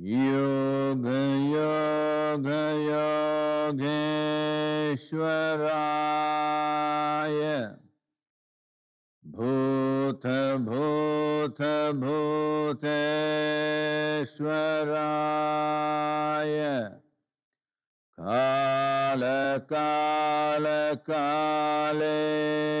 योग योग योगेश्वराय भूत भूत भूतेश्वराय काल काल कालेश्वराय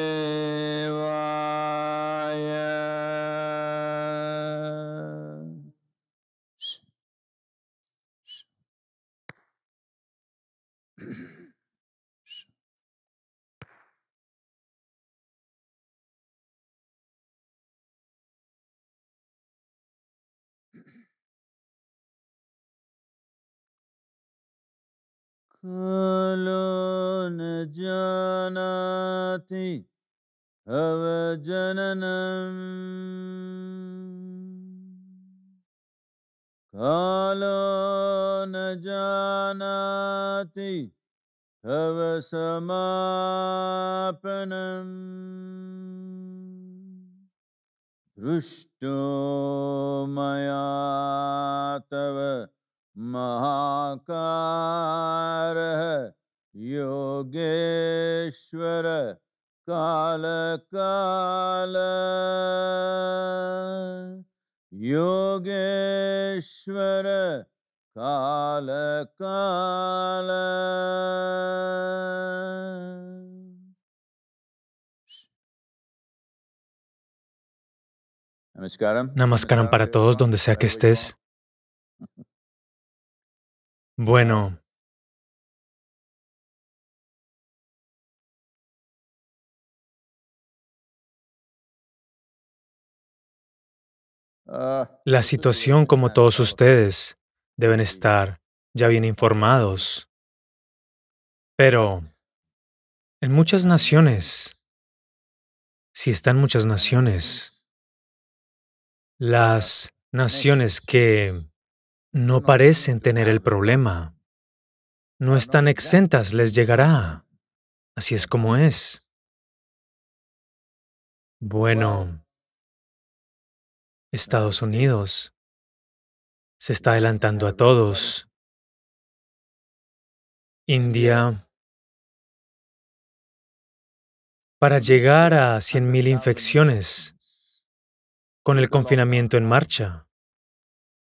أهل جناتي أو قالوا نجاناتي هو سماپنم दृष्टो मया तव Mahakara Yogeshwara Kala Kala Yogeshwara Kala Namaskaram para todos donde sea que estés. Bueno, ah. la situación como todos ustedes deben estar ya bien informados. Pero en muchas naciones, si están muchas naciones, las naciones que no parecen tener el problema. No están exentas, les llegará. Así es como es. Bueno, Estados Unidos se está adelantando a todos. India, para llegar a 100.000 infecciones con el confinamiento en marcha.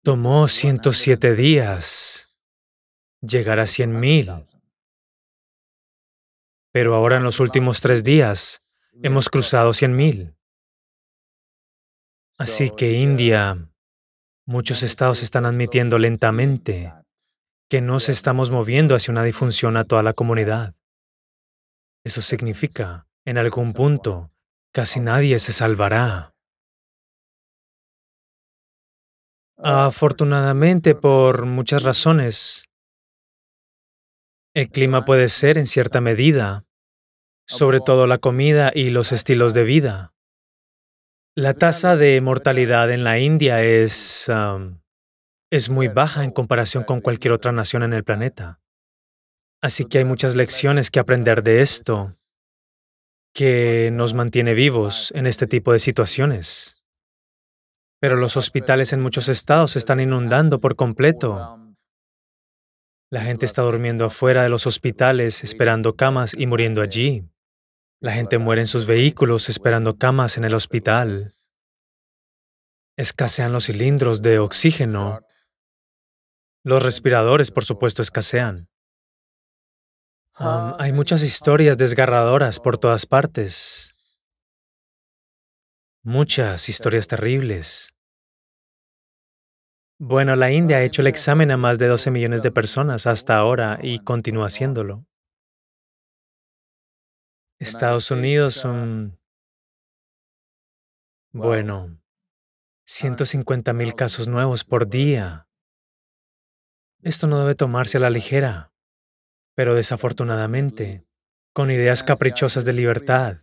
Tomó 107 días llegar a 100.000. Pero ahora en los últimos tres días hemos cruzado 100.000. Así que India, muchos estados están admitiendo lentamente que nos estamos moviendo hacia una difusión a toda la comunidad. Eso significa, en algún punto, casi nadie se salvará. Afortunadamente, por muchas razones, el pues, clima puede ser en cierta medida, sobre todo la comida y los estilos de vida. La pues, tasa de mortalidad en la India es, es muy baja en comparación con cualquier otra nación en el planeta. Así pues, que hay muchas lecciones que aprender de esto que nos mantiene vivos en este tipo de situaciones. Pero los hospitales en muchos estados se están inundando por completo. La gente está durmiendo afuera de los hospitales esperando camas y muriendo allí. La gente muere en sus vehículos esperando camas en el hospital. Escasean los cilindros de oxígeno. Los respiradores, por supuesto, escasean. Um, hay muchas historias desgarradoras por todas partes muchas historias terribles. Bueno, la India ha hecho el examen a más de 12 millones de personas hasta ahora y continúa haciéndolo. Estados Unidos, son, bueno, 150 mil casos nuevos por día. Esto no debe tomarse a la ligera, pero desafortunadamente, con ideas caprichosas de libertad,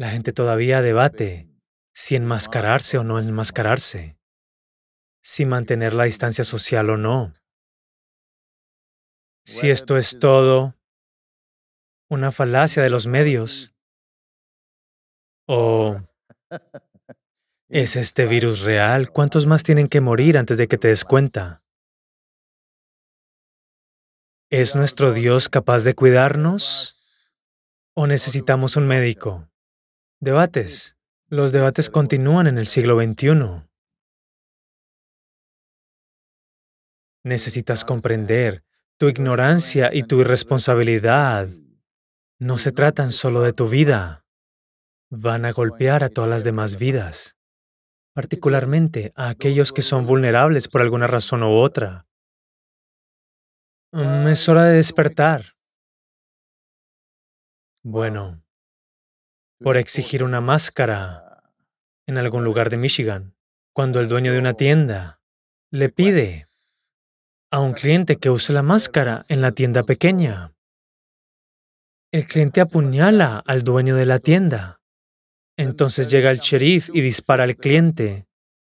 la gente todavía debate si ah, enmascararse o no enmascararse, si mantener la distancia social o no. Si esto es todo una falacia de los medios o ¿Es este virus real? ¿Cuántos más tienen que morir antes de que te des cuenta? ¿Es nuestro Dios capaz de cuidarnos? ¿O necesitamos un médico? Debates. Los debates continúan en el siglo XXI. Necesitas comprender tu ignorancia y tu irresponsabilidad. No se tratan solo de tu vida. Van a golpear a todas las demás vidas, particularmente a aquellos que son vulnerables por alguna razón u otra. Mm, es hora de despertar. Bueno, por exigir una máscara en algún lugar de Michigan. Cuando el dueño de una tienda le pide a un cliente que use la máscara en la tienda pequeña, el cliente apuñala al dueño de la tienda. Entonces llega el sheriff y dispara al cliente.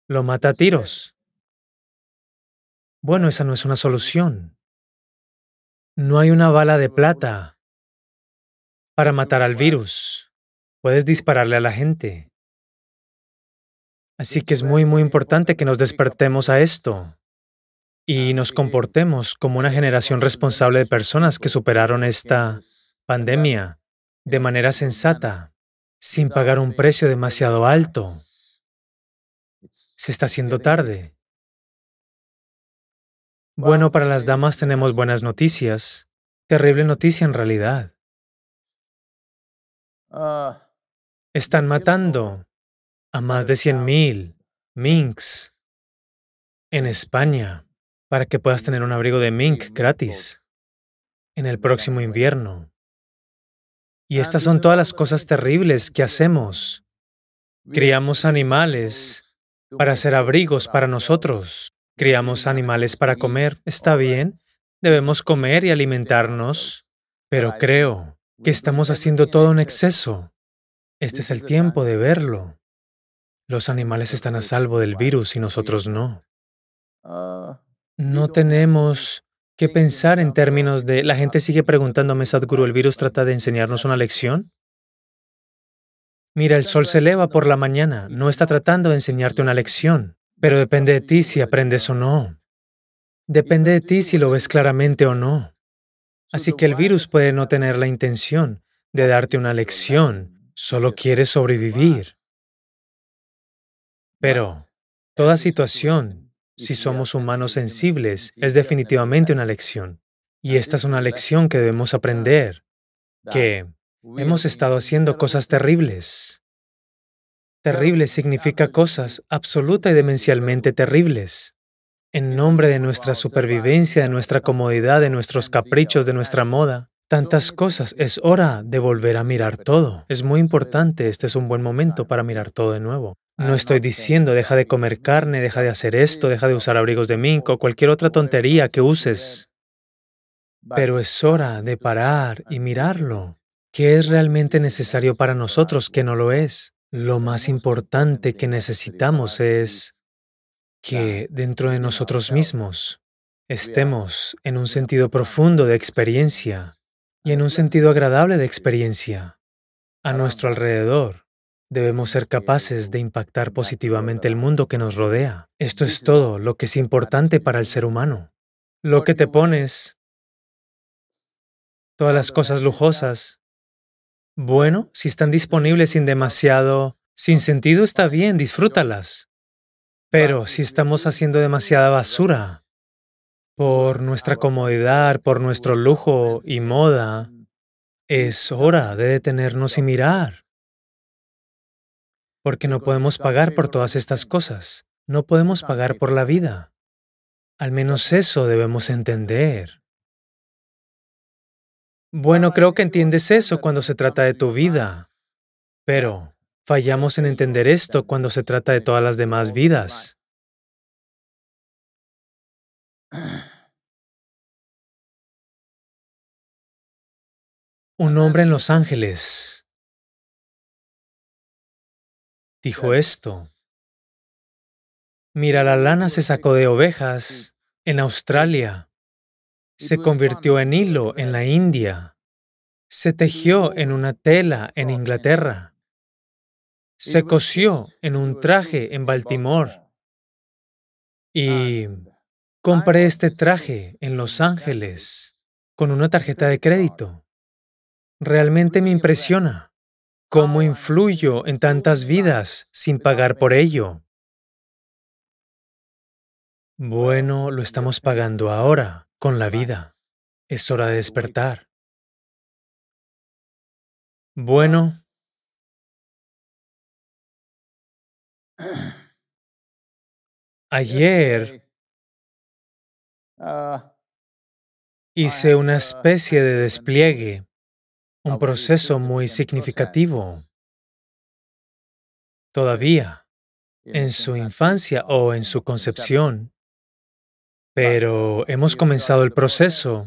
Lo mata a tiros. Bueno, esa no es una solución. No hay una bala de plata para matar al virus puedes dispararle a la gente. Así que es muy, muy importante que nos despertemos a esto y nos comportemos como una generación responsable de personas que superaron esta pandemia de manera sensata, sin pagar un precio demasiado alto. Se está haciendo tarde. Bueno, para las damas tenemos pues buenas noticias. Terrible noticia en realidad. Ah, están matando a más de 100.000 minks en España para que puedas mm, tener un abrigo de mink gratis en el próximo invierno. Y ah, estas son todas las cosas terribles que hacemos. Criamos animales para hacer abrigos para nosotros. Criamos animales para comer. Está bien, debemos comer y alimentarnos, pero creo que estamos haciendo todo en exceso. Este, este es el tiempo de verlo. Los animales están a salvo del virus y nosotros no. Ah, no tenemos que pensar en términos de, la gente sigue preguntándome, Sadhguru, ¿el virus trata de enseñarnos una lección? Mira, el sol se eleva por la mañana, no está tratando de enseñarte una lección, pero depende de ti si aprendes o no. Depende de ti si lo ves claramente o no. Así que el virus puede no tener la intención de darte una lección, solo quiere sobrevivir. Pero toda situación, si somos humanos sensibles, es definitivamente una lección. Y esta es una lección que debemos aprender, que hemos estado haciendo cosas terribles. Terrible significa cosas absoluta y demencialmente terribles. En nombre de nuestra supervivencia, de nuestra comodidad, de nuestros caprichos, de nuestra moda, tantas cosas, es hora de volver a mirar todo. Es muy importante, este es un buen momento para mirar todo de nuevo. No estoy diciendo deja de comer carne, deja de hacer esto, deja de usar abrigos de mink o cualquier otra tontería que uses. Pero es hora de parar y mirarlo. ¿Qué es realmente necesario para nosotros que no lo es? Lo más importante que necesitamos es que dentro de nosotros mismos estemos en un sentido profundo de experiencia y en un sentido agradable de experiencia a nuestro alrededor. Debemos ser capaces de impactar positivamente el mundo que nos rodea. Esto es todo lo que es importante para el ser humano. Lo que te pones, todas las cosas lujosas, bueno, si están disponibles sin demasiado, sin sentido está bien, disfrútalas. Pero si estamos haciendo demasiada basura, por nuestra comodidad, por nuestro lujo y moda, es hora de detenernos y mirar. Porque no podemos pagar por todas estas cosas. No podemos pagar por la vida. Al menos eso debemos entender. Bueno, creo que entiendes eso cuando se trata de tu vida. Pero fallamos en entender esto cuando se trata de todas las demás vidas. Un hombre en Los Ángeles dijo esto. Mira, la lana se sacó de ovejas en Australia, se convirtió en hilo en la India, se tejió en una tela en Inglaterra, se cosió en un traje en Baltimore y Compré este traje en Los Ángeles con una tarjeta de crédito. Realmente me impresiona cómo influyo en tantas vidas sin pagar por ello. Bueno, lo estamos pagando ahora con la vida. Es hora de despertar. Bueno. Ayer Hice ah, una ah, especie de despliegue, ah, un proceso muy significativo. Todavía, en su infancia o en su concepción, pero hemos comenzado el proceso.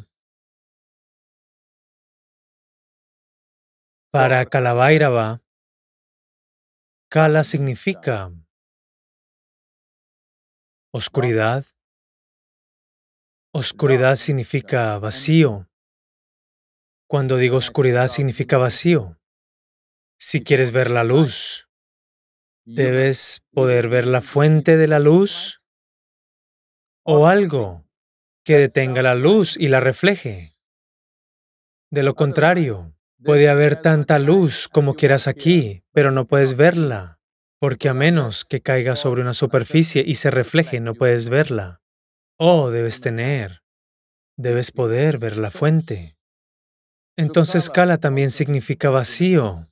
Para Kalavairava, Kala significa oscuridad, Oscuridad significa vacío. Cuando digo oscuridad significa vacío. Si quieres ver la luz, debes poder ver la fuente de la luz o algo que detenga la luz y la refleje. De lo contrario, puede haber tanta luz como quieras aquí, pero no puedes verla, porque a menos que caiga sobre una superficie y se refleje, no puedes verla. Oh, debes tener, debes poder ver la fuente. Entonces Kala también significa vacío.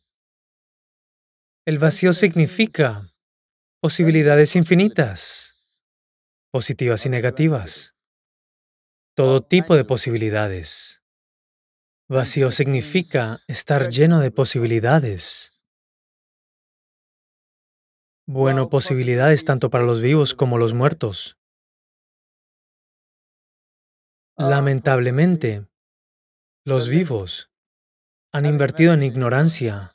El vacío significa posibilidades infinitas, positivas y negativas, todo tipo de posibilidades. Vacío significa estar lleno de posibilidades. Bueno, posibilidades tanto para los vivos como los muertos. Lamentablemente, los vivos han invertido en ignorancia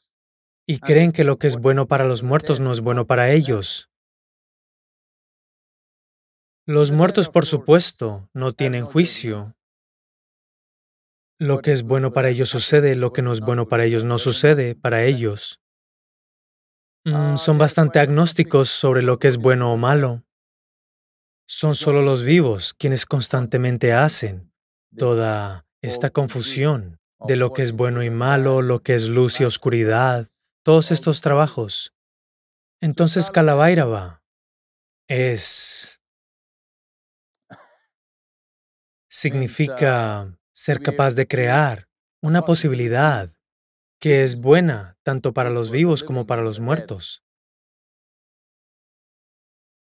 y creen que lo que es bueno para los muertos no es bueno para ellos. Los muertos, por supuesto, no tienen juicio. Lo que es bueno para ellos sucede, lo que no es bueno para ellos no sucede para ellos. son bastante agnósticos sobre lo que es bueno o malo. Son solo los vivos quienes constantemente hacen toda esta confusión de lo que es bueno y malo, lo que es luz y oscuridad, todos estos trabajos. Entonces Kalavairava es... significa ser capaz de crear una posibilidad que es buena tanto para los vivos como para los muertos.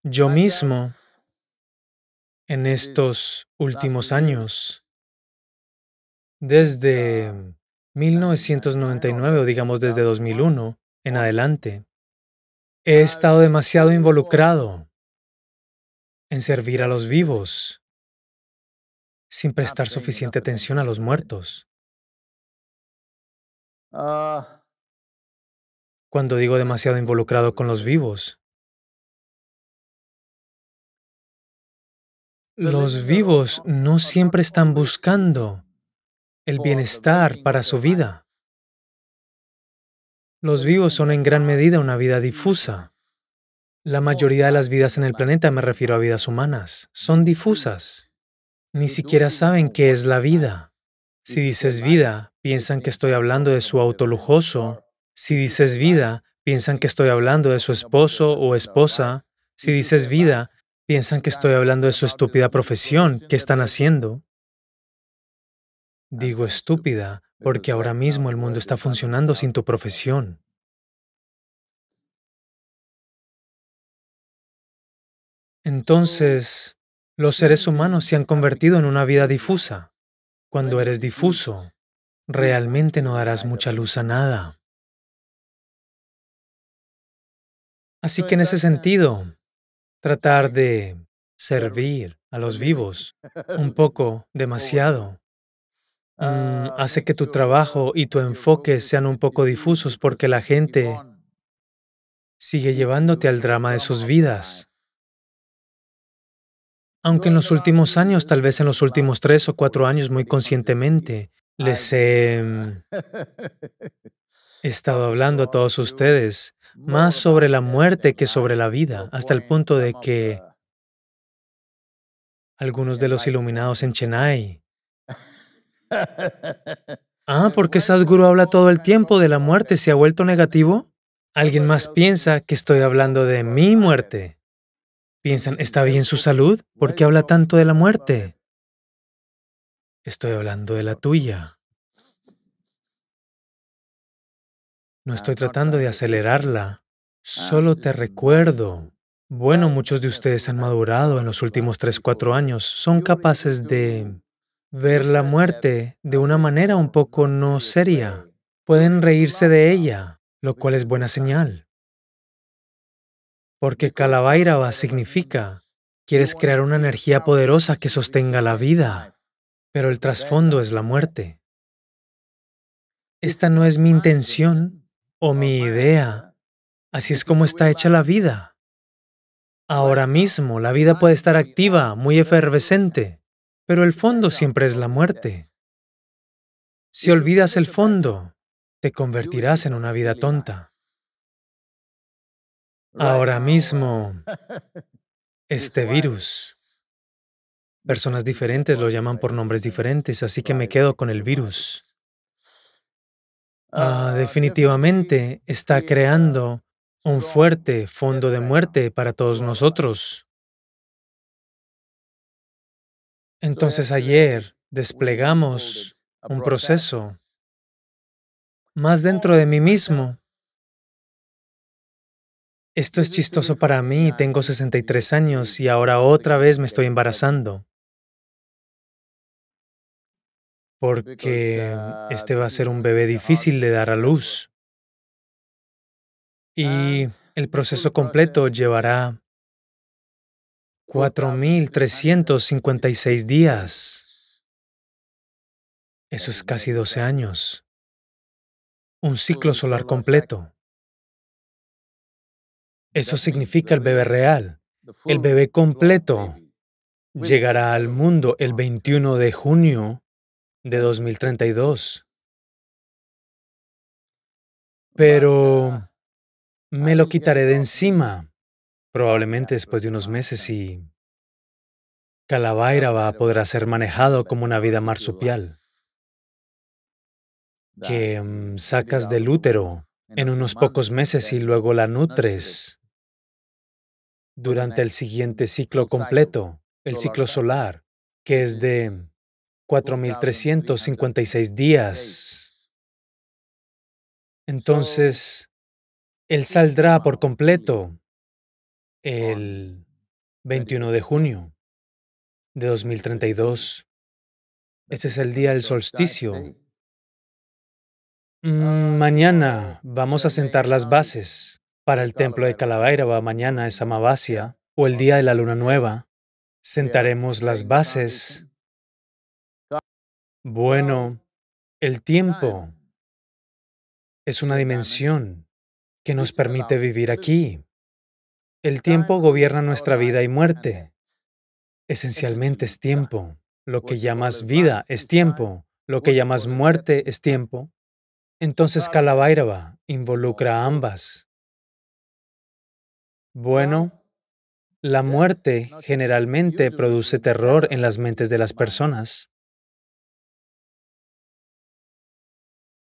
Yo mismo en estos últimos años. Desde 1999 o digamos desde 2001 en adelante, he estado demasiado involucrado en servir a los vivos sin ah, prestar pues suficiente atención a los muertos. Ah. Cuando digo demasiado involucrado con los pues vivos, Los vivos no siempre están buscando el bienestar para su vida. Los vivos son en gran medida una vida difusa. La mayoría de las vidas en el planeta, me refiero a vidas humanas, son difusas. Ni siquiera saben qué es la vida. Si dices vida, piensan que estoy hablando de su auto lujoso. Si dices vida, piensan que estoy hablando de su esposo o esposa. Si dices vida, Piensan que estoy hablando de su estúpida profesión. ¿Qué están haciendo? Digo estúpida porque ahora mismo el mundo está funcionando sin tu profesión. Entonces, los seres humanos se han convertido en una vida difusa. Cuando eres difuso, realmente no darás mucha luz a nada. Así que en ese sentido, tratar de servir a los vivos un poco, demasiado, mm, ah, hace que tu trabajo y tu enfoque sean un poco difusos porque la gente sigue llevándote al drama de sus vidas. Aunque en los últimos años, tal vez en los últimos tres o cuatro años, muy conscientemente, les he mm, estado hablando a todos ustedes más sobre la muerte que sobre la vida, hasta el punto de que algunos de los iluminados en Chennai. Ah, porque Sadhguru habla todo el tiempo de la muerte, ¿se ha vuelto negativo? Alguien más piensa que estoy hablando de mi muerte. Piensan, ¿está bien su salud? ¿Por qué habla tanto de la muerte? Estoy hablando de la tuya. No ah, estoy tratando de acelerarla. Ah, solo te recuerdo. Bueno, ah, muchos de pues ustedes han madurado en los últimos tres, cuatro años. Son capaces de ver la pues, muerte de una manera un poco no seria. Pueden reírse de ella, lo pues cual es buena señal. Porque Kalavairava significa, quieres crear una energía poderosa que sostenga la vida, pero el trasfondo es la muerte. Esta no es mi intención, o mi idea. Así es como está hecha la vida. Ahora mismo la vida puede estar activa, muy efervescente, pero el fondo siempre es la muerte. Si olvidas el fondo, te convertirás en una vida tonta. Ahora mismo, este virus. Personas diferentes lo llaman por nombres diferentes, así que me quedo con el virus. Ah, ah, definitivamente está creando un fuerte fondo de muerte para todos nosotros. Entonces ayer desplegamos un proceso más dentro de mí mismo. Esto es chistoso para mí, tengo 63 años y ahora otra vez me estoy embarazando porque este va a ser un bebé difícil de dar a luz. Ah, y el proceso completo llevará 4.356 pues, días. Eso es casi 12 años. Un ciclo solar completo. Eso significa el bebé real. El bebé completo llegará al mundo el 21 de junio de 2032. Pero me lo quitaré de encima, probablemente después de unos meses y a podrá ser manejado como una vida marsupial que mm, sacas del útero en unos pocos meses y luego la nutres durante el siguiente ciclo completo, el ciclo solar, que es de 4.356 días. Entonces, Él saldrá por completo el 21 de junio de 2032. Ese es el día del solsticio. Mm, mañana vamos a sentar las bases para el templo de Kalavairava. Mañana es Amavasya o el día de la luna nueva. Sentaremos las bases bueno, el tiempo es una dimensión que nos permite vivir pues aquí. El tiempo gobierna nuestra vida y muerte. Esencialmente es tiempo. Lo que llamas vida es tiempo. Lo que llamas muerte es tiempo. Entonces Kalabairava involucra a ambas. Bueno, la muerte generalmente produce terror en las mentes de las personas.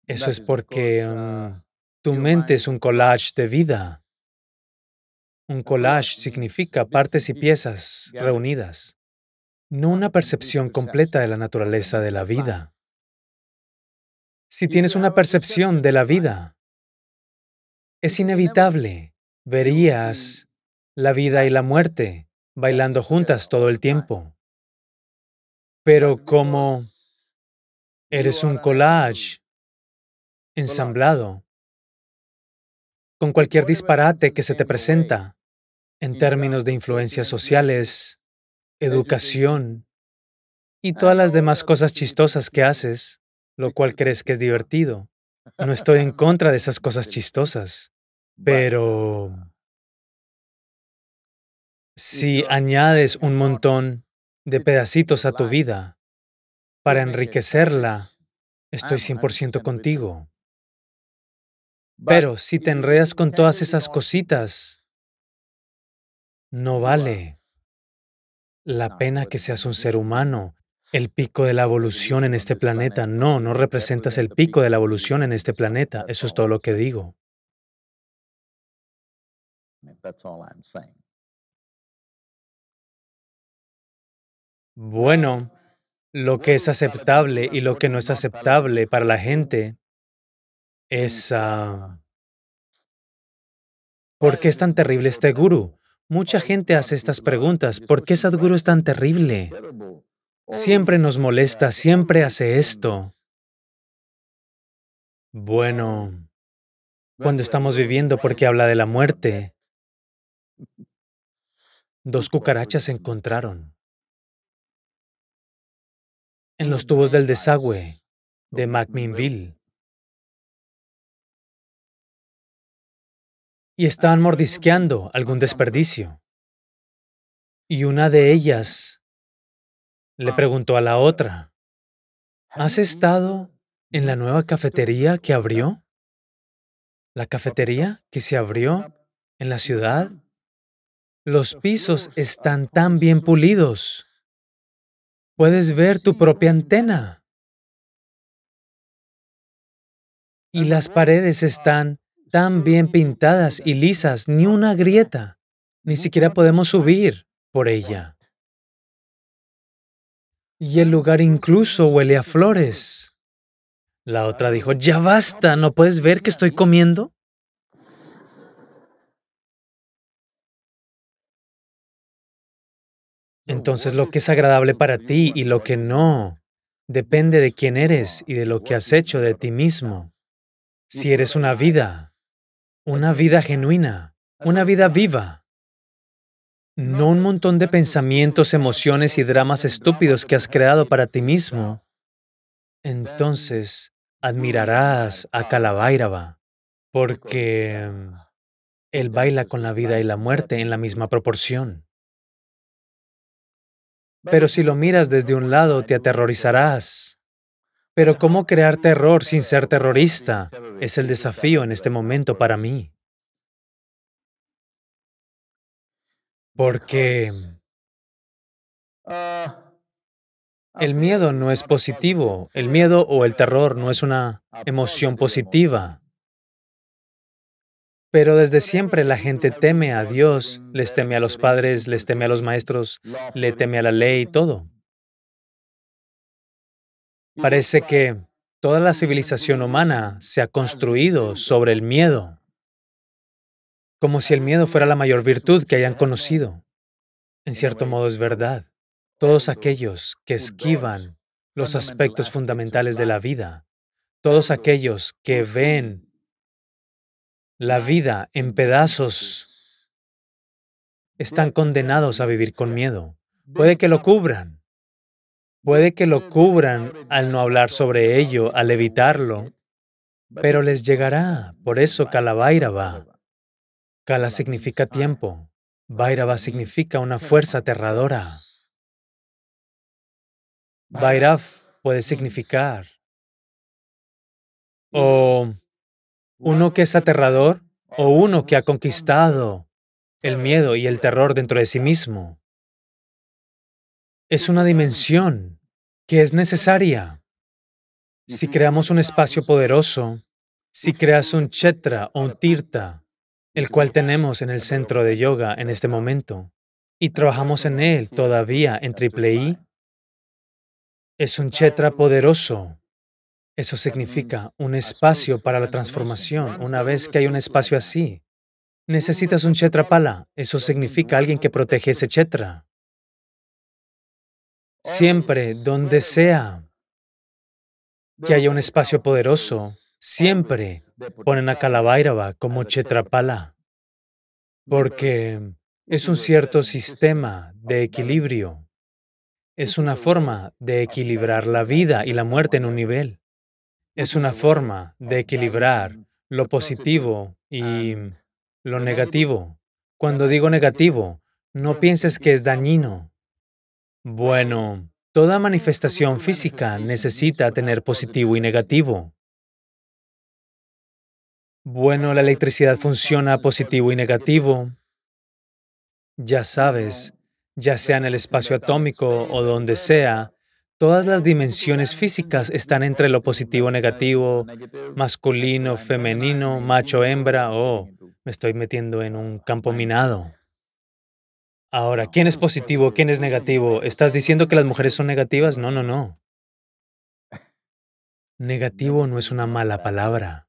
Eso es porque uh, um, tu mente es un collage de vida. Un collage significa partes y piezas reunidas, no una percepción completa de la naturaleza de la vida. Si tienes una percepción de la vida, es inevitable, verías la vida y la muerte bailando juntas todo el tiempo. Pero como eres un collage, ensamblado con cualquier disparate que se te presenta en términos de influencias sociales, educación y ah, todas las demás cosas chistosas que haces, lo cual crees que es divertido. No estoy en contra de esas cosas chistosas, pero si añades un montón de pedacitos a tu vida para enriquecerla, estoy 100% contigo. Pero si te enredas con todas esas cositas, no vale la pena que seas un ser humano. El pico de la evolución en este pues planeta, no, no representas el pico de la evolución en este planeta. Eso es todo lo que digo. Bueno, lo que es aceptable y lo que no es aceptable para la gente esa ¿Por qué es tan terrible este gurú? Mucha gente hace estas preguntas. ¿Por qué Sadhguru es tan terrible? Siempre nos molesta, siempre hace esto. Bueno, cuando pues, estamos viviendo, porque habla de la muerte? Pues Dos cucarachas se pues encontraron en los tubos del desagüe de McMinnville. y están mordisqueando algún desperdicio. Y una de ellas le preguntó a la otra, ¿has estado en la nueva cafetería que abrió? La cafetería que se abrió en la ciudad. Los pisos están tan bien pulidos. Puedes ver tu propia antena. Y las paredes están tan bien pintadas y lisas, ni una grieta. Ni siquiera podemos subir por ella. Y el lugar incluso huele a flores. La otra dijo, ya basta, ¿no puedes ver que estoy comiendo? Entonces lo que es agradable para ti y lo que no depende de quién eres y de lo que has hecho de ti mismo. Si eres una vida, una vida genuina, una vida viva. No un montón de pensamientos, emociones y dramas estúpidos que has creado para ti mismo. Entonces, admirarás a Kalabhairava porque mm, él baila con la vida y la muerte en la misma proporción. Pero si lo miras desde un lado, te aterrorizarás. Pero ¿cómo crear terror sin ser terrorista? Es el desafío en este momento para mí. Porque el miedo no es positivo. El miedo o el terror no es una emoción positiva. Pero desde siempre la gente teme a Dios, les teme a los padres, les teme a los maestros, le teme a la ley, y todo. Parece que toda la civilización humana se ha construido sobre el miedo, como si el miedo fuera la mayor virtud que hayan conocido. En cierto modo es verdad. Todos aquellos que esquivan los aspectos fundamentales de la vida, todos aquellos que ven la vida en pedazos, están condenados a vivir con miedo. Puede que lo cubran, Puede que lo cubran al no hablar sobre ello, al evitarlo, pero les llegará. Por eso Kalavairava. Kala significa tiempo. Vairava significa una fuerza aterradora. Vairav puede significar o uno que es aterrador o uno que ha conquistado el miedo y el terror dentro de sí mismo es una dimensión que es necesaria. Si creamos un espacio poderoso, si creas un chetra o un tirta, el cual tenemos en el centro de yoga en este momento, y trabajamos en él todavía en Triple I, es un chetra poderoso. Eso significa un espacio para la transformación. Una vez que hay un espacio así, necesitas un chetra pala. Eso significa alguien que protege ese chetra. Siempre, pues, donde pues, sea que haya un pues, espacio poderoso, siempre ponen a Kalabhairava como Chetrapala, porque es un cierto sistema de equilibrio. Es una forma de equilibrar la vida y la muerte en un nivel. Es una forma de equilibrar lo positivo y lo negativo. Cuando digo negativo, no pienses que es dañino. Bueno, toda manifestación física necesita tener positivo y negativo. Bueno, la electricidad funciona positivo y negativo. Ya sabes, ya sea en el espacio atómico o donde sea, todas las dimensiones físicas están entre lo positivo, y negativo, masculino, femenino, macho, hembra, o oh, me estoy metiendo en un campo minado. Ahora, ¿quién es positivo? ¿Quién es negativo? ¿Estás diciendo que las mujeres son negativas? No, no, no. Negativo no es una mala palabra.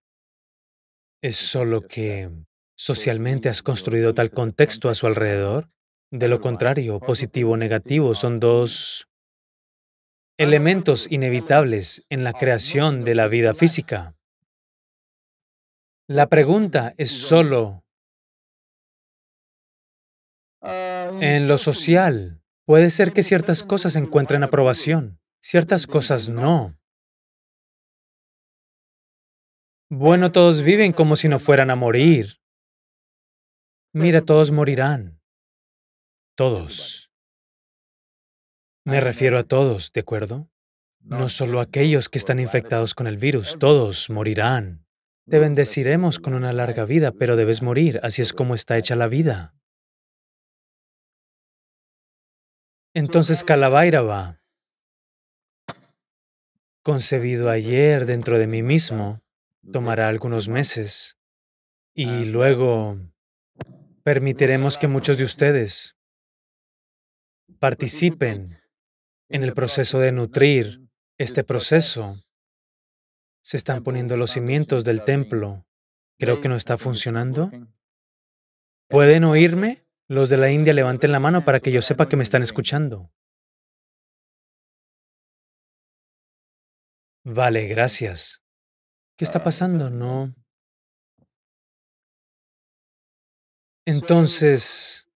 Es solo que socialmente has construido tal contexto a su alrededor. De lo contrario, positivo o negativo son dos elementos inevitables en la creación de la vida física. La pregunta es solo En lo social, puede ser que ciertas cosas encuentren aprobación, ciertas cosas no. Bueno, todos viven como si no fueran a morir. Mira, todos morirán. Todos. Me refiero a todos, ¿de acuerdo? No solo aquellos que están infectados con el virus, todos morirán. Te bendeciremos con una larga vida, pero debes morir, así es como está hecha la vida. Entonces va concebido ayer dentro de mí mismo, tomará algunos meses y luego permitiremos que muchos de ustedes participen en el proceso de nutrir este proceso. Se están poniendo los cimientos del templo. Creo que no está funcionando. ¿Pueden oírme? Los de la India levanten la mano para que yo sepa que me están escuchando. Vale, gracias. ¿Qué está pasando? No. Entonces,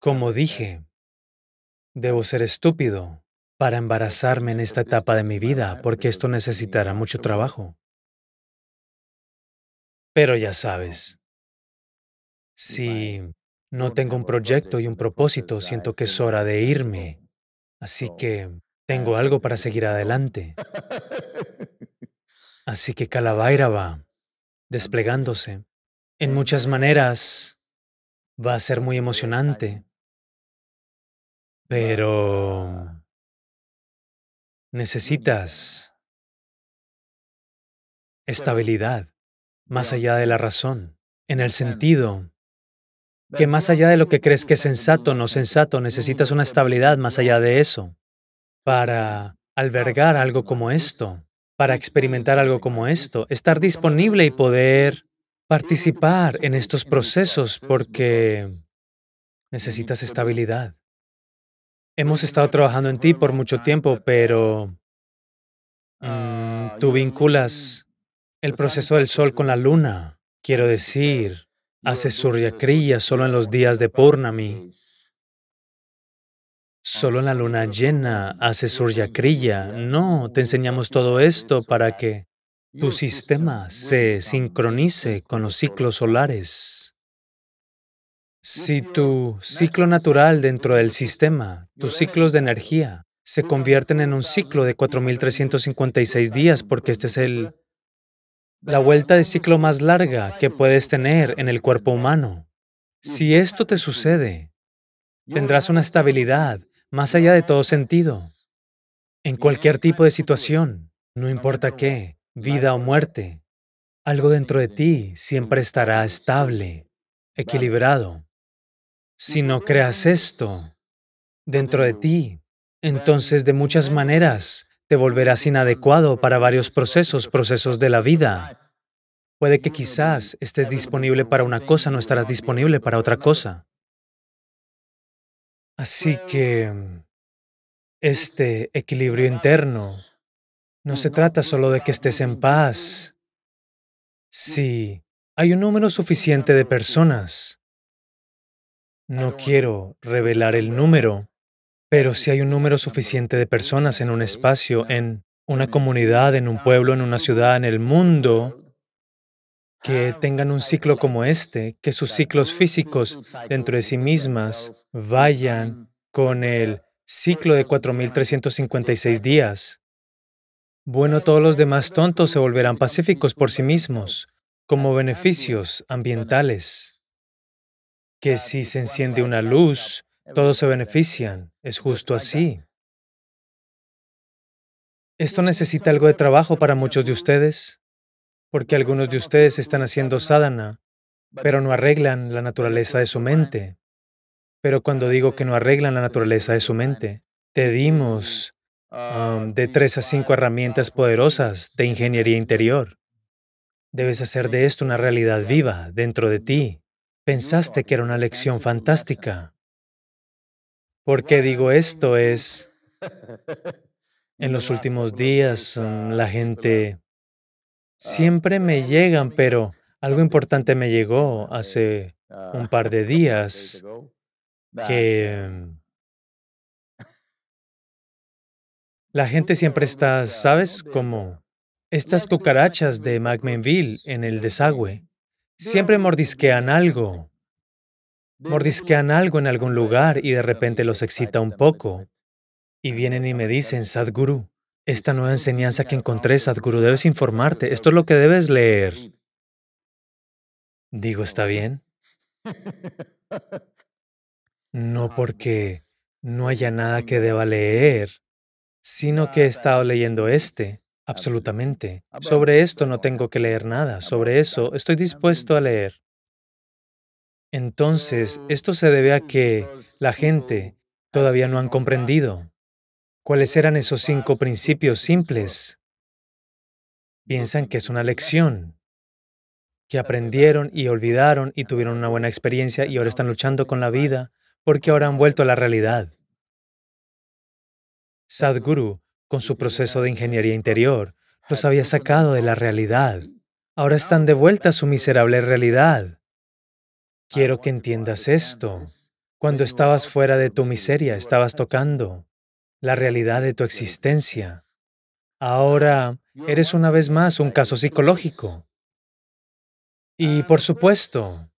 como dije, debo ser estúpido para embarazarme en esta etapa de mi vida, porque esto necesitará mucho trabajo. Pero ya sabes, si no tengo un proyecto y un propósito, siento que es hora de irme. Así que tengo algo para seguir adelante. Así que Calabaira va desplegándose. En muchas maneras va a ser muy emocionante, pero necesitas estabilidad más allá de la razón, en el sentido que más allá de lo que crees que es sensato o no sensato, necesitas una estabilidad más allá de eso para albergar algo como esto, para experimentar algo como esto, estar disponible y poder participar en estos procesos porque necesitas estabilidad. Hemos estado trabajando en ti por mucho tiempo, pero mm, tú vinculas el proceso del sol con la luna. Quiero decir, Hace Suryakriya solo en los días de Purnami. Solo en la luna llena hace Suryakriya. No, te enseñamos todo esto para que tu sistema se sincronice con los ciclos solares. Si tu ciclo natural dentro del sistema, tus ciclos de energía, se convierten en un ciclo de 4.356 días, porque este es el la vuelta de ciclo más larga que puedes tener en el cuerpo humano. Si esto te sucede, tendrás una estabilidad más allá de todo sentido, en cualquier tipo de situación, no importa qué, vida o muerte, algo dentro de ti siempre estará estable, equilibrado. Si no creas esto dentro de ti, entonces de muchas maneras volverás inadecuado para varios procesos, procesos de la vida. Puede que quizás estés disponible para una cosa, no estarás disponible para otra cosa. Así que este equilibrio interno no se trata solo de que estés en paz. Si hay un número suficiente de personas, no quiero revelar el número, pero si hay un número suficiente de personas en un espacio, en una comunidad, en un pueblo, en una ciudad, en el mundo, que tengan un ciclo como este, que sus ciclos físicos dentro de sí mismas vayan con el ciclo de 4.356 días. Bueno, todos los demás tontos se volverán pacíficos por sí mismos, como beneficios ambientales. Que si se enciende una luz, todos se pues, benefician. Es justo así. Esto necesita algo de trabajo para muchos de ustedes, porque algunos de ustedes están haciendo sadhana, pero no arreglan la naturaleza de su mente. Pero cuando digo que no arreglan la naturaleza de su mente, te dimos ah, de tres a cinco herramientas poderosas de ingeniería interior. Debes hacer de esto una realidad viva dentro de ti. Pensaste que era una lección fantástica. Porque qué digo esto? Es, en los últimos días mm, la gente siempre me llegan, pero algo importante me llegó hace ah, un par de días que mm, la gente siempre está, ¿sabes? Como estas cucarachas de McMenville en el desagüe. Siempre mordisquean algo mordisquean algo en algún lugar y de repente los excita un poco. Y vienen y me dicen, Sadhguru, esta nueva enseñanza que encontré, Sadhguru, debes informarte, esto es lo que debes leer. Digo, ¿está bien? No porque no haya nada que deba leer, sino que he estado leyendo este, absolutamente. Sobre esto no tengo que leer nada, sobre eso estoy dispuesto a leer. Entonces, mm. esto se debe a que la gente todavía no han comprendido cuáles eran esos cinco principios simples. Piensan que es una lección, que aprendieron y olvidaron y tuvieron una buena experiencia y ahora están luchando con la vida porque ahora han vuelto a la realidad. Sadhguru, con su proceso de ingeniería interior, los había sacado de la realidad. Ahora están de vuelta a su miserable realidad. Quiero que entiendas esto. Cuando estabas fuera de tu miseria, estabas tocando la realidad de tu existencia. Ahora eres una vez más un caso psicológico. Y por supuesto,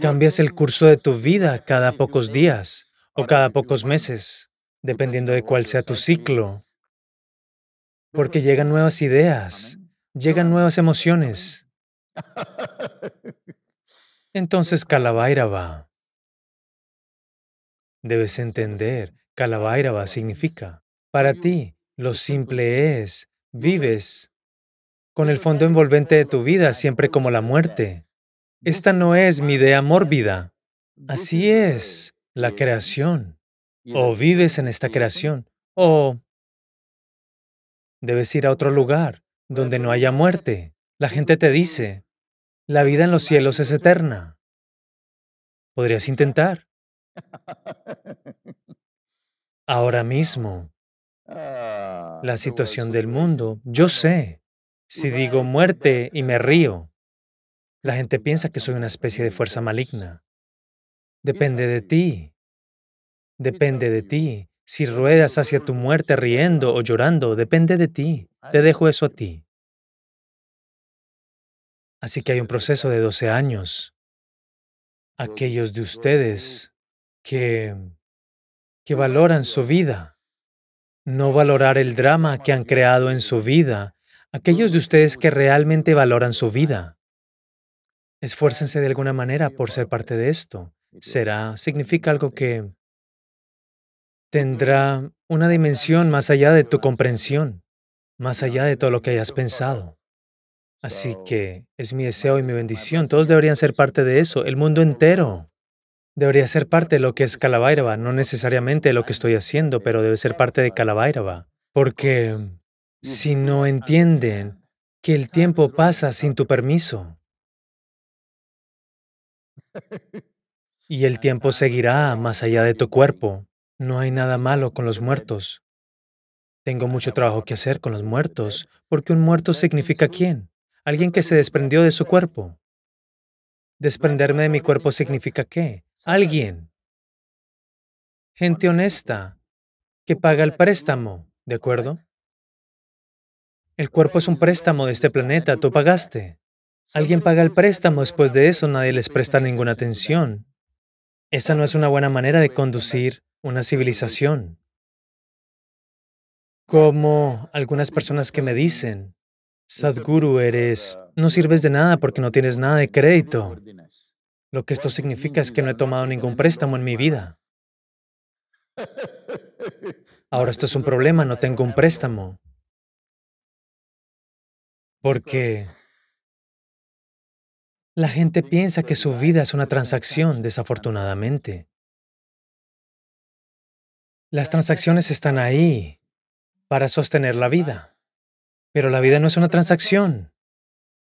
cambias el curso de tu vida cada pocos días o cada pocos meses, dependiendo de cuál sea tu ciclo, porque llegan nuevas ideas, llegan nuevas emociones. Entonces Kalavairava, debes entender, Kalavairava significa, para ti, lo simple es, vives con el fondo envolvente de tu vida, siempre como la muerte. Esta no es mi idea mórbida. Así es la creación. O vives en esta creación, o debes ir a otro lugar donde no haya muerte. La gente te dice, la vida en los cielos es eterna. Podrías intentar. Ahora mismo, ah, la situación del mundo, yo sé, si digo muerte y me río, la gente piensa que soy una especie de fuerza maligna. Depende de ti. Depende de ti. Si ruedas hacia tu muerte riendo o llorando, depende de ti. Te dejo eso a ti. Así que hay un proceso de 12 años. Aquellos de ustedes que, que valoran su vida, no valorar el drama que han creado en su vida, aquellos de ustedes que realmente valoran su vida. Esfuércense de alguna manera por ser parte de esto. Será, significa algo que tendrá una dimensión más allá de tu comprensión, más allá de todo lo que hayas pensado. Así que es mi deseo y mi bendición. Todos deberían ser parte de eso. El mundo entero debería ser parte de lo que es Kalabairava. No necesariamente lo que estoy haciendo, pero debe ser parte de Kalabairava. Porque si no entienden que el tiempo pasa sin tu permiso, y el tiempo seguirá más allá de tu cuerpo. No hay nada malo con los muertos. Tengo mucho trabajo que hacer con los muertos, porque un muerto significa quién? alguien que se desprendió de su cuerpo. Desprenderme de mi cuerpo significa qué? Alguien. Gente honesta que paga el préstamo, ¿de acuerdo? El cuerpo es un préstamo de este planeta, tú pagaste. Alguien paga el préstamo, después de eso nadie les presta ninguna atención. Esa no es una buena manera de conducir una civilización. Como algunas personas que me dicen, Sadhguru eres, no sirves de nada porque no tienes nada de crédito. Lo que esto pues significa es que no he tomado ningún préstamo en mi vida. Ahora esto es un problema, no tengo un préstamo. Porque la gente piensa que su vida es una transacción, desafortunadamente. Las transacciones están ahí para sostener la vida. Pero la vida no es una transacción.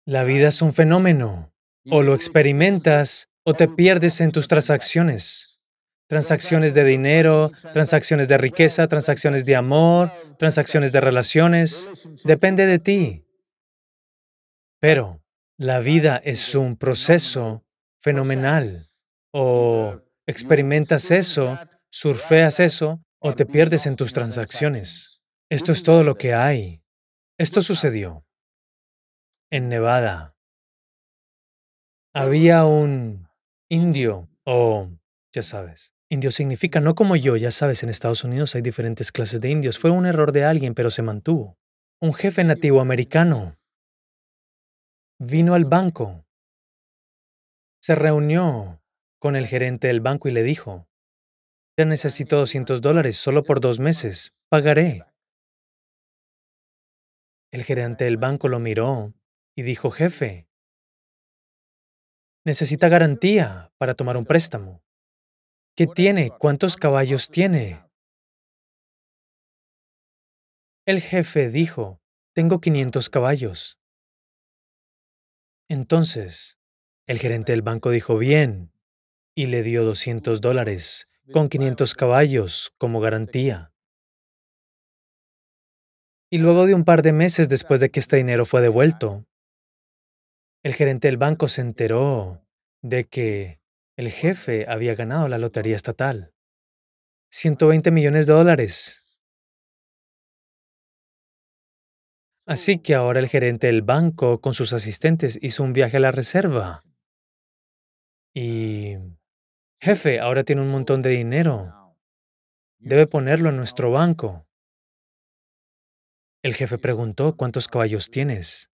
La vida es un fenómeno. O lo experimentas o te pierdes en tus transacciones. Transacciones de dinero, transacciones de riqueza, transacciones de amor, transacciones de relaciones. Depende de ti. Pero la vida es un proceso fenomenal. O experimentas eso, surfeas eso, o te pierdes en tus transacciones. Esto es todo lo que hay. Esto sucedió en Nevada. Había un indio, o ya sabes, indio significa no como yo, ya sabes, en Estados Unidos hay diferentes clases de indios. Fue un error de alguien, pero se mantuvo. Un jefe nativo americano vino al banco, se reunió con el gerente del banco y le dijo, ya necesito 200 dólares solo por dos meses, pagaré el gerente del banco lo miró y dijo, jefe, necesita garantía para tomar un préstamo. ¿Qué tiene? ¿Cuántos caballos tiene? El jefe dijo, tengo 500 caballos. Entonces, el gerente del banco dijo, bien, y le dio 200 dólares con 500 caballos como garantía. Y luego de un par de meses después de que este dinero fue devuelto, el gerente del banco se enteró de que el jefe había ganado la lotería estatal. 120 millones de dólares. Así que ahora el gerente del banco con sus asistentes hizo un viaje a la reserva. Y... Jefe, ahora tiene un montón de dinero. Debe ponerlo en nuestro banco. El jefe preguntó, ¿cuántos caballos tienes?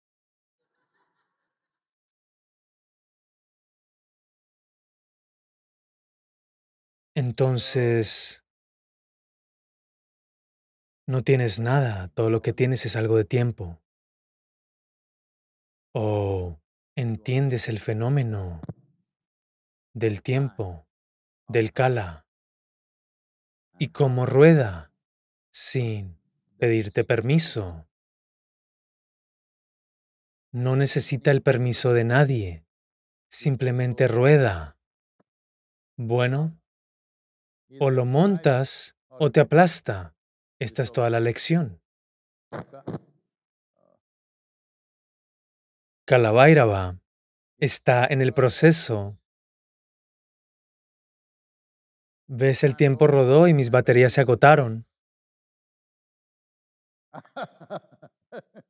Entonces, no tienes nada, todo lo que tienes es algo de tiempo. O entiendes el fenómeno del tiempo, del kala, y cómo rueda sin pedirte permiso. No necesita el permiso de nadie, simplemente rueda. Bueno, o lo montas o te aplasta. Esta es toda la lección. Ah. va. está en el proceso. ¿Ves? El ah, tiempo rodó y mis baterías se agotaron.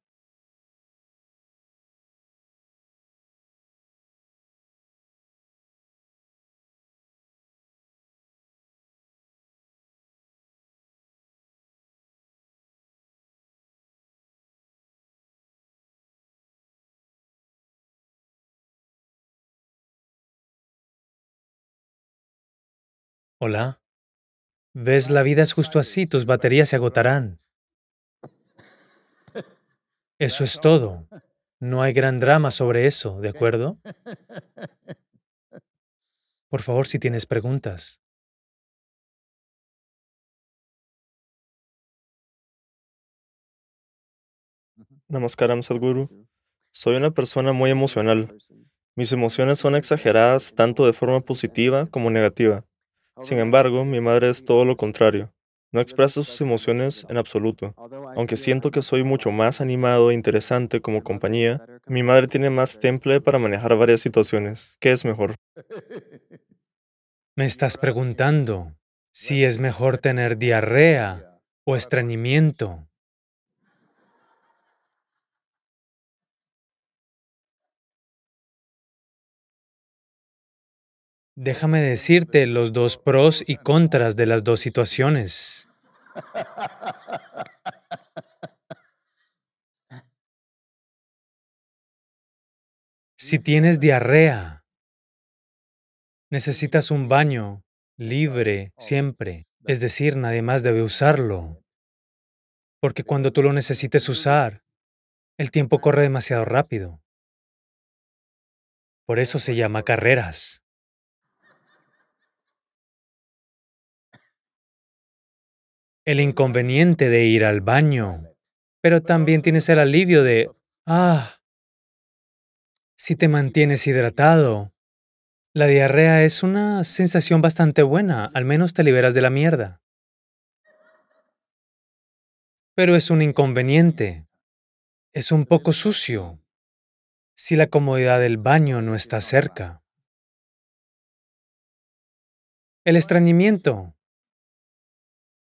Hola. ¿Ves? La vida es justo así, tus baterías se agotarán. Eso es todo. No hay gran drama sobre eso, ¿de acuerdo? Por favor, si tienes preguntas. Namaskaram Sadhguru. Soy una persona muy emocional. Mis emociones son exageradas tanto de forma positiva como negativa. Sin embargo, mi madre es todo lo contrario. No expreso sus emociones en absoluto. Aunque siento que soy mucho más animado e interesante como compañía, mi madre tiene más temple para manejar varias situaciones. ¿Qué es mejor? Me estás preguntando si es mejor tener diarrea o estreñimiento Déjame decirte los dos pros y contras de las dos situaciones. Si tienes diarrea, necesitas un baño libre siempre, es decir, nadie más debe usarlo, porque cuando tú lo necesites usar, el tiempo corre demasiado rápido. Por eso se llama carreras. el inconveniente de ir al baño, pero también tienes el alivio de, ah, si te mantienes hidratado. La diarrea es una sensación bastante buena, al menos te liberas de la mierda. Pero es un inconveniente. Es un poco sucio si la comodidad del baño no está cerca. El extrañimiento,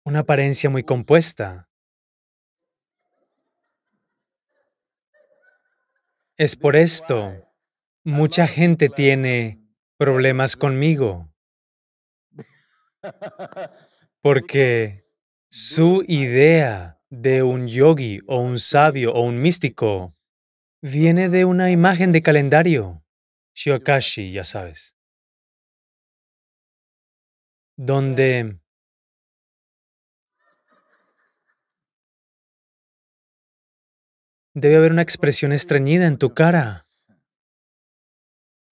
una apariencia muy compuesta. Es por esto, mucha gente tiene problemas conmigo, porque su idea de un yogi o un sabio o un místico viene de una imagen de calendario, Shiokashi, ya sabes, donde Debe haber una expresión extrañida en tu cara.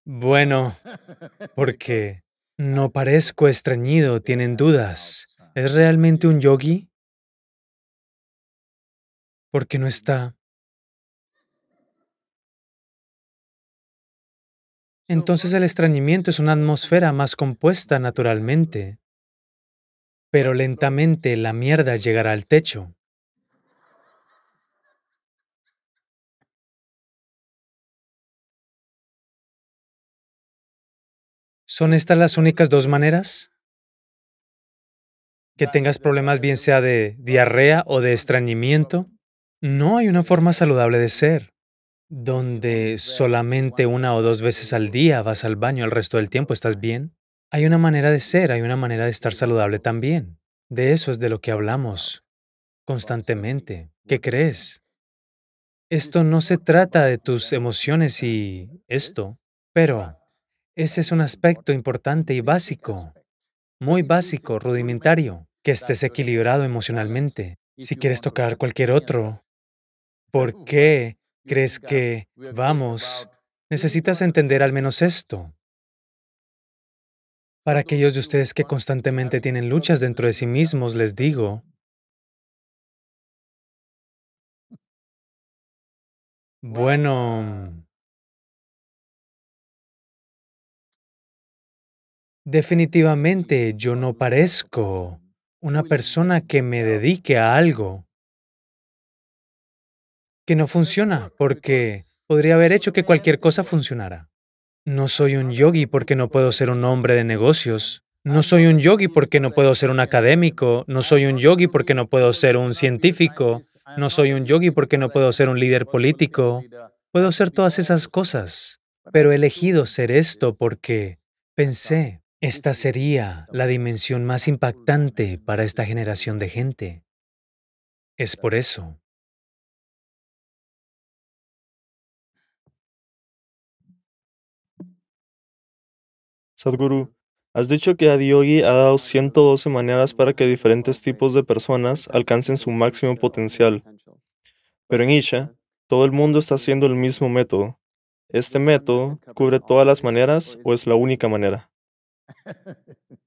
Bueno, porque no parezco extrañido, tienen dudas. ¿Es realmente un yogi? Porque no está. Entonces el extrañimiento es una atmósfera más compuesta naturalmente, pero lentamente la mierda llegará al techo. ¿Son estas las únicas dos maneras? Que tengas problemas bien sea de diarrea o de extrañimiento. No hay una forma saludable de ser, donde solamente una o dos veces al día vas al baño, el resto del tiempo estás bien. Hay una manera de ser, hay una manera de estar saludable también. De eso es de lo que hablamos constantemente. ¿Qué crees? Esto no se trata de tus emociones y esto, pero ese es un aspecto importante y básico, muy básico, rudimentario, que estés equilibrado emocionalmente. Si quieres tocar cualquier otro, ¿por qué crees que, vamos, necesitas entender al menos esto? Para aquellos de ustedes que constantemente tienen luchas dentro de sí mismos, les digo, bueno, Definitivamente yo no parezco una persona que me dedique a algo que no funciona, porque podría haber hecho que cualquier cosa funcionara. No soy un yogi porque no puedo ser un hombre de negocios. No soy un yogi porque no puedo ser un académico. No soy un yogi porque no puedo ser un científico. No soy un yogi porque no puedo ser un líder político. Puedo ser todas esas cosas. Pero he elegido ser esto porque pensé, esta sería la dimensión más impactante para esta generación de gente. Es por eso. Sadhguru, has dicho que Adiyogi ha dado 112 maneras para que diferentes tipos de personas alcancen su máximo potencial. Pero en Isha, todo el mundo está haciendo el mismo método. ¿Este método cubre todas las maneras o es la única manera?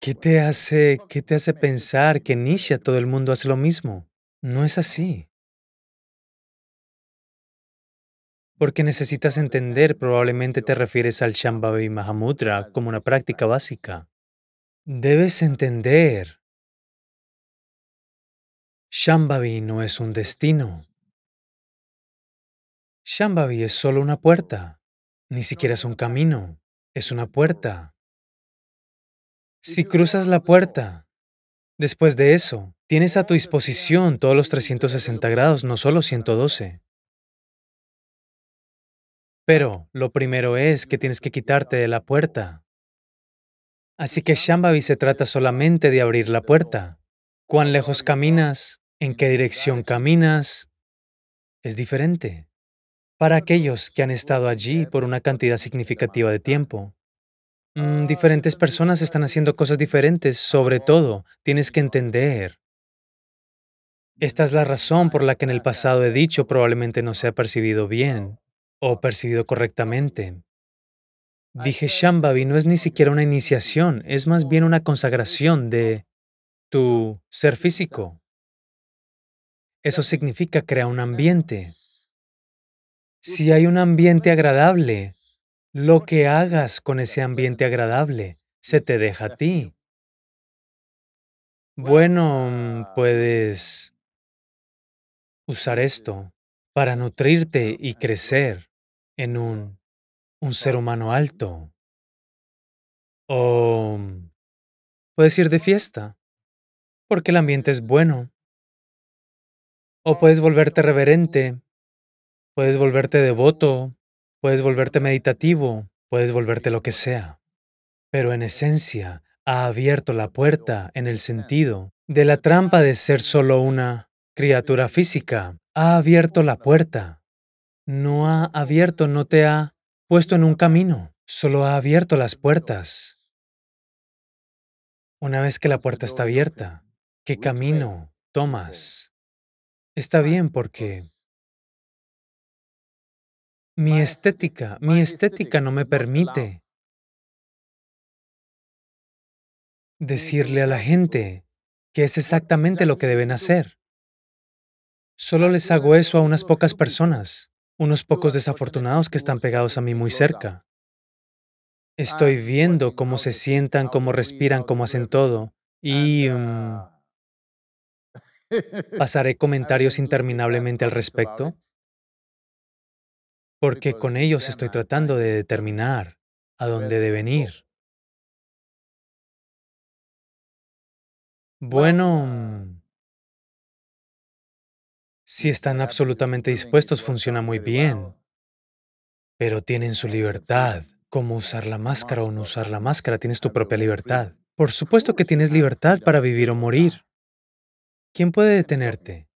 ¿Qué te hace, te hace pensar que en Nisha todo el mundo hace lo mismo? No es así. Porque necesitas entender, probablemente te refieres al Shambhavi Mahamudra como una práctica básica. Debes entender. Shambhavi no es un destino. Shambhavi es solo una puerta, ni siquiera es un camino es una puerta. Si cruzas la puerta, después de eso, tienes a tu disposición todos los 360 grados, no solo 112. Pero lo primero es que tienes que quitarte de la puerta. Así que Shambhavi se trata solamente de abrir la puerta. Cuán lejos caminas, en qué dirección caminas, es diferente para aquellos que han estado allí por una cantidad significativa de tiempo. Mm, diferentes personas están haciendo cosas diferentes, sobre todo, tienes que entender. Esta es la razón por la que en el pasado he dicho probablemente no se ha percibido bien o percibido correctamente. Dije Shambhavi no es ni siquiera una iniciación, es más bien una consagración de tu ser físico. Eso significa crear un ambiente. Si hay un ambiente agradable, lo que hagas con ese ambiente agradable se te deja a ti. Bueno, puedes usar esto para nutrirte y crecer en un, ser humano alto. O puedes ir de fiesta porque el ambiente es bueno. O puedes volverte reverente Puedes volverte devoto, puedes volverte meditativo, puedes volverte lo que sea. Pero en esencia, ha abierto la puerta en el sentido de la trampa de ser solo una criatura física. Ha abierto la puerta. No ha abierto, no te ha puesto en un camino, solo ha abierto las puertas. Una vez que la puerta está abierta, ¿qué camino tomas? Está bien porque mi estética, mi estética no me permite decirle a la gente que es exactamente lo que deben hacer. Solo les hago eso a unas pocas personas, unos pocos desafortunados que están pegados a mí muy cerca. Estoy viendo cómo se sientan, cómo respiran, cómo hacen todo. Y mm, pasaré comentarios interminablemente al respecto porque con ellos estoy tratando de determinar a dónde deben ir. Bueno, mm. si están absolutamente dispuestos funciona muy bien, pero tienen su libertad, cómo usar la máscara o no usar la máscara, tienes tu propia libertad. Por supuesto que tienes libertad para vivir o morir. ¿Quién puede detenerte?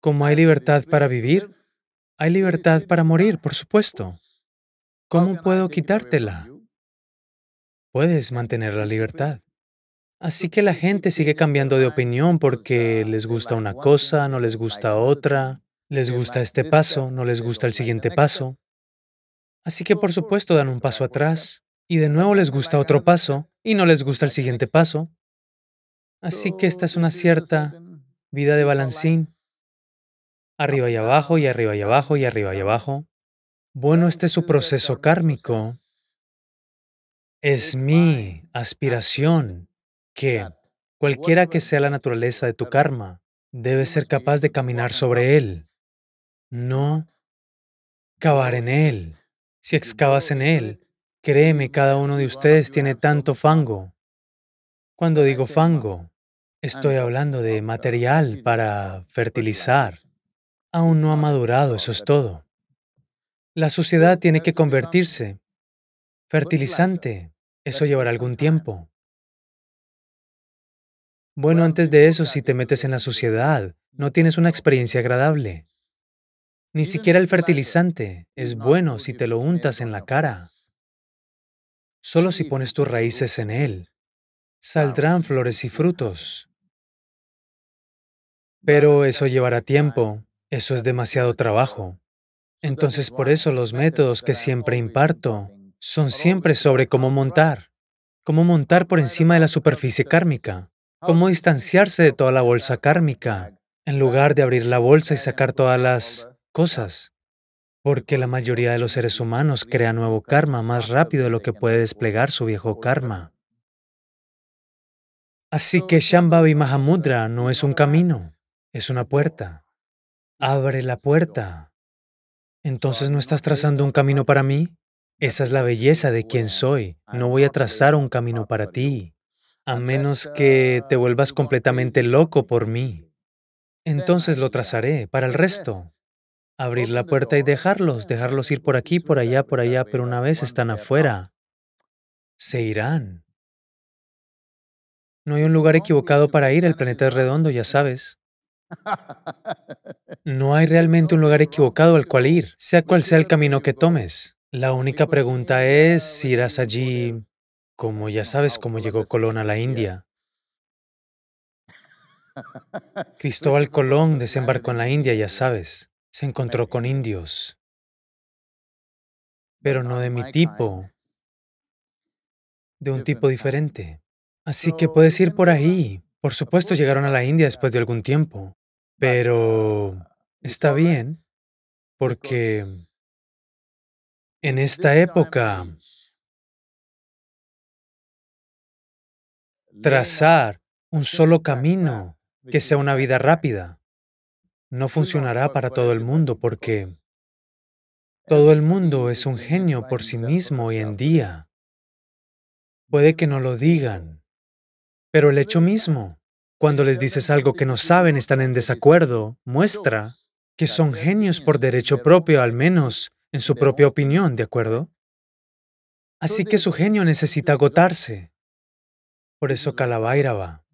¿Cómo hay libertad para vivir, hay libertad para morir, por supuesto. ¿Cómo puedo quitártela? Puedes mantener la libertad. Así que la gente sigue cambiando de opinión porque uh, les gusta una cosa, no les gusta otra, les gusta este paso, no les gusta el siguiente paso. Así que por supuesto dan un paso atrás y de nuevo les gusta otro paso y no les gusta el siguiente paso. Así que esta es una cierta vida de balancín Arriba y abajo, y arriba y abajo, y arriba y abajo. Bueno, este es su proceso kármico. Es mi aspiración que cualquiera que sea la naturaleza de tu karma, debe ser capaz de caminar sobre él, no cavar en él. Si excavas en él, créeme, cada uno de ustedes tiene tanto fango. Cuando digo fango, estoy hablando de material para fertilizar aún no ha madurado, eso es todo. La sociedad tiene que convertirse. Fertilizante, eso llevará algún tiempo. Bueno, antes de eso, si te metes en la sociedad, no tienes una experiencia agradable. Ni siquiera el fertilizante es bueno si te lo untas en la cara. Solo si pones tus raíces en él, saldrán flores y frutos. Pero eso llevará tiempo. Eso es demasiado trabajo. Entonces por eso los métodos que siempre imparto son siempre sobre cómo montar, cómo montar por encima de la superficie kármica, ah, cómo distanciarse de toda la bolsa kármica, en lugar de abrir la bolsa y sacar todas las cosas. Porque la mayoría de los seres humanos crea nuevo karma más rápido de lo que puede desplegar su viejo karma. Así que Shambhavi Mahamudra no es un camino, es una puerta. Abre la puerta. Entonces no estás trazando un camino para mí. Esa es la belleza de quien soy. No voy a trazar un camino para ti, a menos que te vuelvas completamente loco por mí. Entonces lo trazaré para el resto. Abrir la puerta y dejarlos, dejarlos ir por aquí, por allá, por allá, pero una vez están afuera, se irán. No hay un lugar equivocado para ir, el planeta es redondo, ya sabes. No hay realmente un lugar equivocado al cual ir, sea cual sea el camino que tomes. La única pregunta es si irás allí, como ya sabes cómo llegó Colón a la India. Cristóbal Colón desembarcó en la India, ya sabes. Se encontró con indios, pero no de mi tipo, de un tipo diferente. Así que puedes ir por ahí. Por supuesto, llegaron a la India después de algún tiempo, pero Está bien porque en esta época trazar un solo camino que sea una vida rápida no funcionará pues para todo el mundo porque todo el mundo es un genio por sí mismo hoy en día. Puede que no lo digan, pero el hecho mismo, cuando les dices algo que no saben, están en desacuerdo, muestra que son genios por derecho propio, al menos en su propia opinión, ¿de acuerdo? Así que su genio necesita agotarse. Por eso mm. va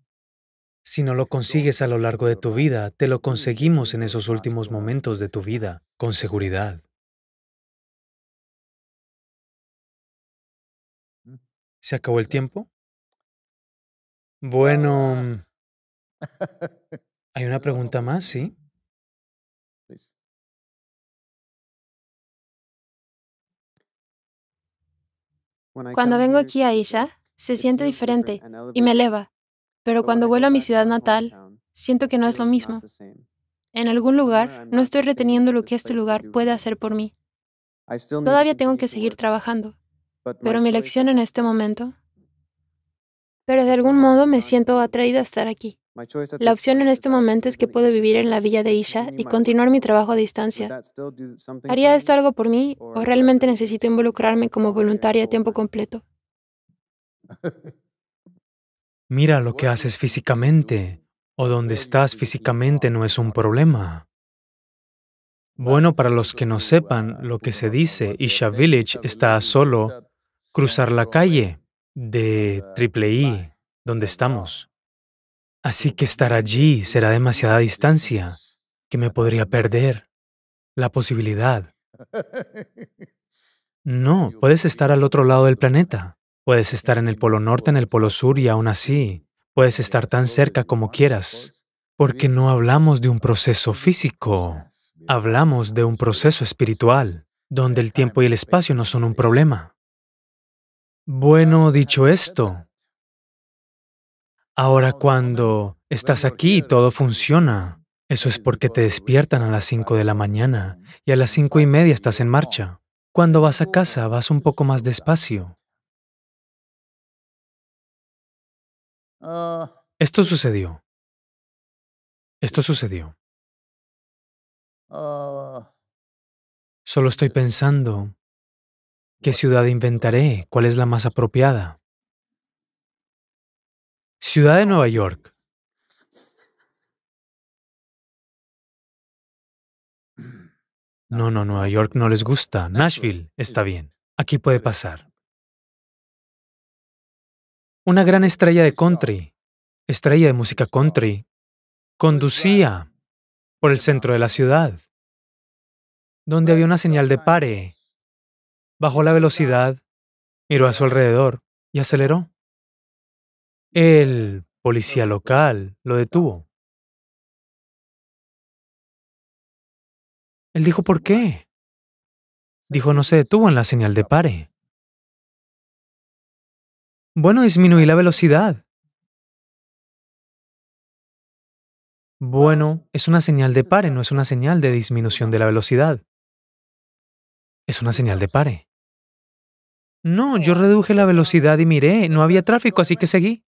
Si no lo consigues a lo largo de tu vida, te lo conseguimos en esos últimos momentos de tu vida, con seguridad. Mm. ¿Se acabó el tiempo? Bueno... Mm. Hay una pregunta más, ¿sí? Cuando vengo aquí a ella se siente diferente y me eleva, pero cuando vuelo a mi ciudad natal, siento que no es lo mismo. En algún lugar, no estoy reteniendo lo que este lugar puede hacer por mí. Todavía tengo que seguir trabajando, pero mi elección en este momento... Pero de algún modo me siento atraída a estar aquí. La opción en este momento es que puedo vivir en la villa de Isha y continuar mi trabajo a distancia. ¿Haría esto algo por mí o realmente necesito involucrarme como voluntaria a tiempo completo? Mira lo que haces físicamente o donde estás físicamente no es un problema. Bueno, para los que no sepan uh, lo que se dice, Isha Village está a solo cruzar la calle de uh, Triple I, donde uh, estamos. Así que estar allí será demasiada distancia que me podría perder la posibilidad. No, puedes estar al otro lado del planeta. Puedes estar en el Polo Norte, en el Polo Sur y aún así, puedes estar tan cerca como quieras, pues, porque no hablamos de un proceso físico, hablamos de un proceso espiritual, donde el tiempo y el espacio no son un problema. Bueno, dicho esto, Ahora cuando estás aquí, todo funciona. Eso es porque te despiertan a las 5 de la mañana y a las cinco y media estás en marcha. Cuando vas a casa, vas un poco más despacio. Esto sucedió. Esto sucedió. Solo estoy pensando qué ciudad inventaré, cuál es la más apropiada. Ciudad de Nueva York. No, no, Nueva York no les gusta. Nashville está bien. Aquí puede pasar. Una gran estrella de country, estrella de música country, conducía por el centro de la ciudad, donde había una señal de pare. Bajó la velocidad, miró a su alrededor y aceleró. El policía local lo detuvo. Él dijo, ¿por qué? Dijo, no se detuvo en la señal de pare. Bueno, disminuí la velocidad. Bueno, es una señal de pare, no es una señal de disminución de la velocidad. Es una señal de pare. No, yo reduje la velocidad y miré, no había tráfico, así que seguí.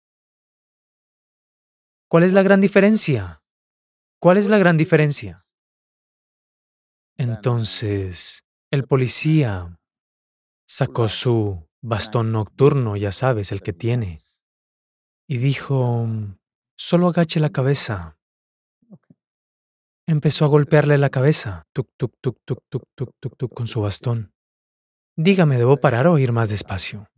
¿Cuál es la gran diferencia? ¿Cuál es la gran diferencia? Entonces, el policía sacó su bastón nocturno, ya sabes, el que tiene, y dijo, solo agache la cabeza. Empezó a golpearle la cabeza, tuk tuc, tuk tuc, tuk tuc, tuk tuc, con su bastón. Dígame, ¿debo parar o ir más despacio?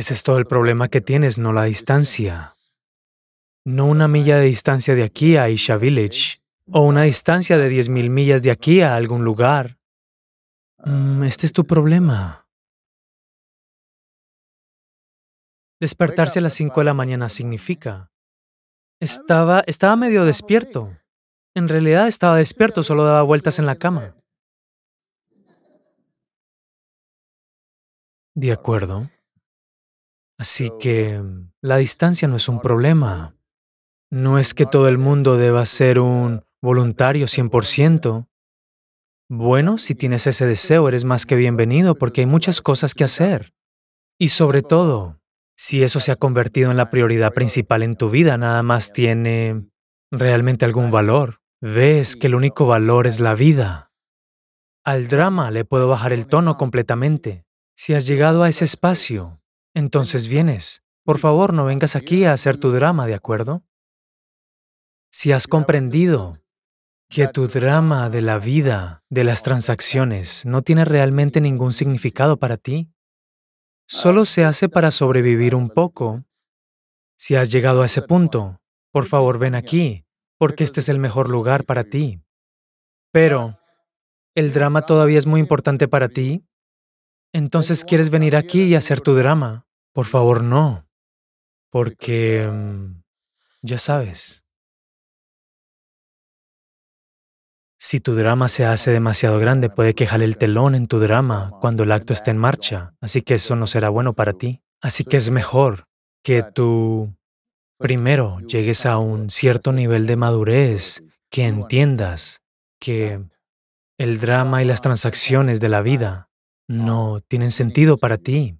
Ese es todo el problema que tienes, no la distancia. No una milla de distancia de aquí a Isha Village, o una distancia de 10.000 millas de aquí a algún lugar. Mm, este es tu problema. Despertarse a las 5 de la mañana significa... Estaba, estaba medio despierto. En realidad estaba despierto, solo daba vueltas en la cama. De acuerdo. Así que mm, la distancia no es un problema. No es que todo el mundo deba ser un ah, voluntario 100%. Bueno, si tienes ese deseo, eres más que bienvenido porque hay muchas cosas que hacer. Y sobre todo, si eso se ha convertido en la prioridad principal en tu vida, nada más tiene realmente algún valor. Ves que el único valor es la vida. Al drama le puedo bajar el tono completamente. Si has llegado a ese espacio, entonces vienes. Por favor, no vengas aquí a hacer tu drama, ¿de acuerdo? Si has comprendido que tu drama de la vida, de las transacciones, no tiene realmente ningún significado para ti, ah, solo se hace para sobrevivir un poco, si has llegado a ese punto, por favor ven aquí, porque este es el mejor lugar para ti. Pero, ah, ¿el drama todavía es muy importante para ti? entonces quieres venir aquí y hacer tu drama. Por favor, no. Porque, mm, ya sabes, si tu drama se hace demasiado grande, puede que jale el telón en tu drama cuando el acto esté en marcha, así que eso no será bueno para ti. Así que es mejor que tú primero llegues a un cierto nivel de madurez, que entiendas que el drama y las transacciones de la vida no tienen sentido para ti,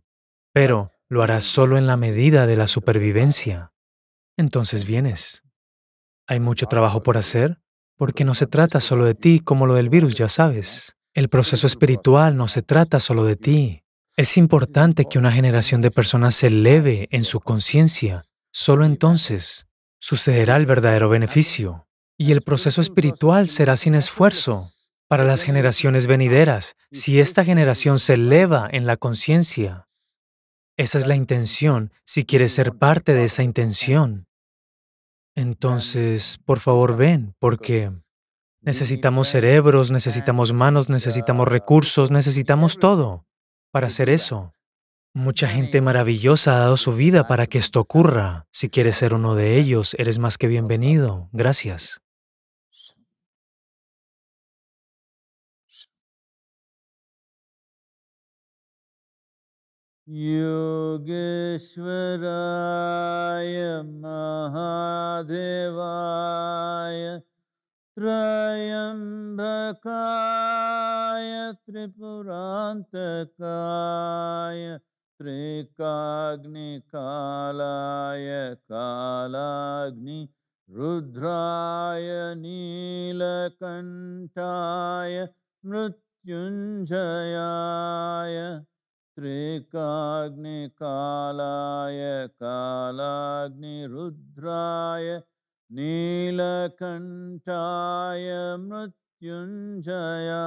pero lo harás solo en la medida de la supervivencia. Entonces vienes. Hay mucho trabajo por hacer porque no se trata solo de ti como lo del virus, ya sabes. El proceso espiritual no se trata solo de ti. Es importante que una generación de personas se eleve en su conciencia. Solo entonces sucederá el verdadero beneficio. Y el proceso espiritual será sin esfuerzo, para las generaciones venideras, si esta generación se eleva en la conciencia. Esa es la intención, si quieres ser parte de esa intención. Entonces, por favor, ven, porque necesitamos cerebros, necesitamos manos, necesitamos recursos, necesitamos todo para hacer eso. Mucha gente maravillosa ha dado su vida para que esto ocurra. Si quieres ser uno de ellos, eres más que bienvenido. Gracias. योगेश्वराय महादेवाय त्रयम्बकाय त्रिपुरान्तकाय त्रिकाग्निकालाय कालाग्नि रुद्राय नीलकण्ठाय मृत्युञ्जयाय त्रिकाग्निकालाय कालाग्निरुद्राय नीलकण्ठाय मृत्युञ्जयाय